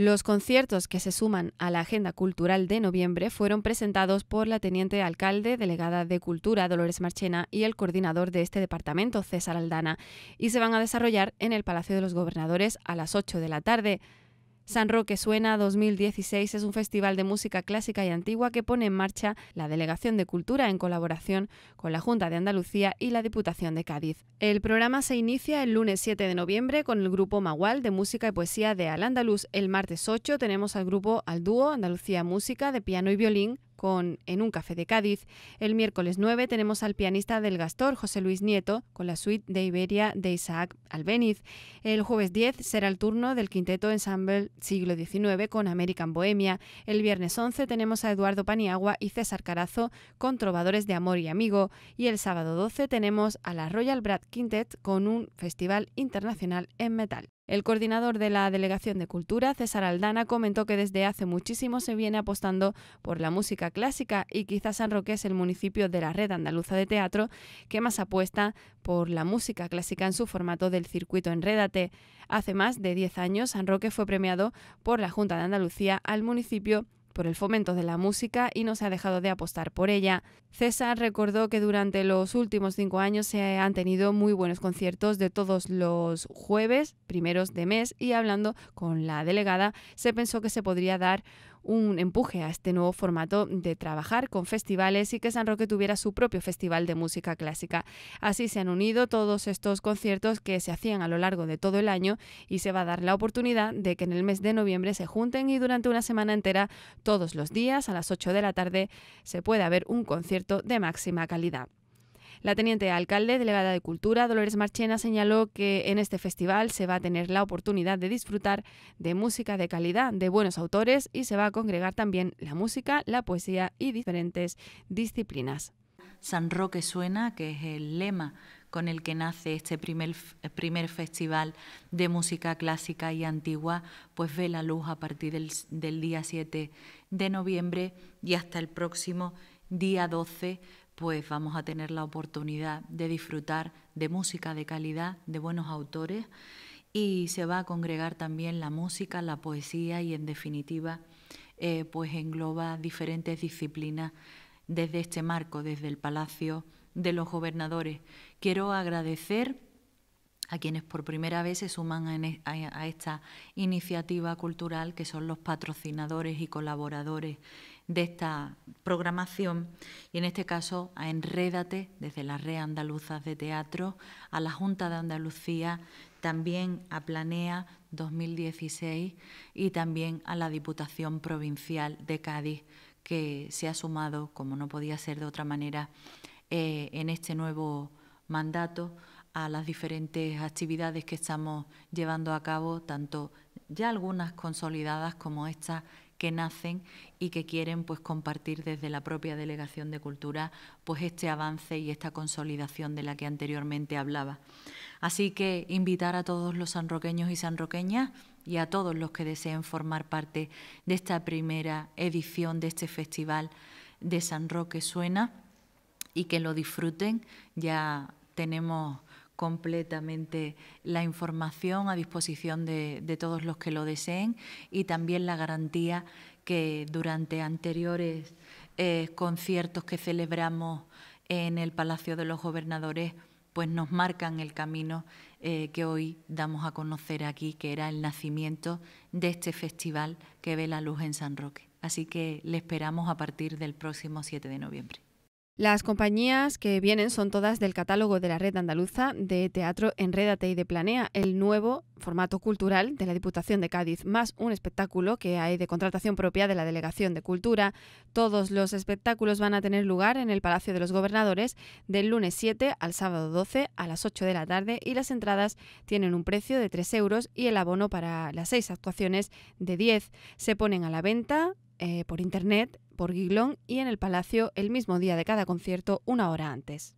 Los conciertos que se suman a la agenda cultural de noviembre fueron presentados por la teniente alcalde, delegada de Cultura, Dolores Marchena, y el coordinador de este departamento, César Aldana, y se van a desarrollar en el Palacio de los Gobernadores a las 8 de la tarde. San Roque Suena 2016 es un festival de música clásica y antigua que pone en marcha la Delegación de Cultura en colaboración con la Junta de Andalucía y la Diputación de Cádiz. El programa se inicia el lunes 7 de noviembre con el grupo Magual de música y poesía de Al Andaluz. El martes 8 tenemos al grupo Al Dúo Andalucía Música de piano y violín con En un café de Cádiz. El miércoles 9 tenemos al pianista del Gastor, José Luis Nieto, con la suite de Iberia de Isaac Albéniz. El jueves 10 será el turno del quinteto Ensemble Siglo XIX con American Bohemia. El viernes 11 tenemos a Eduardo Paniagua y César Carazo con Trovadores de Amor y Amigo. Y el sábado 12 tenemos a la Royal Brad Quintet con un festival internacional en metal. El coordinador de la Delegación de Cultura, César Aldana, comentó que desde hace muchísimo se viene apostando por la música clásica y quizás San Roque es el municipio de la red andaluza de teatro que más apuesta por la música clásica en su formato del circuito Enrédate. Hace más de 10 años, San Roque fue premiado por la Junta de Andalucía al municipio por el fomento de la música y no se ha dejado de apostar por ella. César recordó que durante los últimos cinco años se han tenido muy buenos conciertos de todos los jueves primeros de mes y hablando con la delegada se pensó que se podría dar un empuje a este nuevo formato de trabajar con festivales y que San Roque tuviera su propio festival de música clásica. Así se han unido todos estos conciertos que se hacían a lo largo de todo el año y se va a dar la oportunidad de que en el mes de noviembre se junten y durante una semana entera, todos los días a las 8 de la tarde, se pueda ver un concierto de máxima calidad. La teniente alcalde, delegada de Cultura, Dolores Marchena, señaló que en este festival se va a tener la oportunidad de disfrutar de música de calidad, de buenos autores y se va a congregar también la música, la poesía y diferentes disciplinas. San Roque suena, que es el lema con el que nace este primer, primer festival de música clásica y antigua, pues ve la luz a partir del, del día 7 de noviembre y hasta el próximo día 12 pues vamos a tener la oportunidad de disfrutar de música de calidad, de buenos autores, y se va a congregar también la música, la poesía y en definitiva, eh, pues engloba diferentes disciplinas desde este marco, desde el Palacio de los Gobernadores. Quiero agradecer a quienes por primera vez se suman a, esta iniciativa cultural, que son los patrocinadores y colaboradores de esta programación y en este caso a Enrédate desde la Red andaluzas de teatro, a la Junta de Andalucía, también a Planea 2016 y también a la Diputación Provincial de Cádiz que se ha sumado, como no podía ser de otra manera, eh, en este nuevo mandato a las diferentes actividades que estamos llevando a cabo, tanto ya algunas consolidadas como estas que nacen y que quieren pues compartir desde la propia Delegación de Cultura pues este avance y esta consolidación de la que anteriormente hablaba. Así que invitar a todos los sanroqueños y sanroqueñas y a todos los que deseen formar parte de esta primera edición de este festival de San Roque Suena y que lo disfruten. Ya tenemos completamente la información a disposición de, todos los que lo deseen y también la garantía que durante anteriores eh, conciertos que celebramos en el Palacio de los Gobernadores pues nos marcan el camino eh, que hoy damos a conocer aquí, que era el nacimiento de este festival que ve la luz en San Roque. Así que le esperamos a partir del próximo 7 de noviembre. Las compañías que vienen son todas del catálogo de la Red Andaluza de Teatro Enrédate y de Planea, el nuevo formato cultural de la Diputación de Cádiz, más un espectáculo que hay de contratación propia de la Delegación de Cultura. Todos los espectáculos van a tener lugar en el Palacio de los Gobernadores del lunes 7 al sábado 12 a las 8 de la tarde y las entradas tienen un precio de 3 euros y el abono para las seis actuaciones de 10. Se ponen a la venta eh, por internet, por Giglón y en el Palacio el mismo día de cada concierto una hora antes.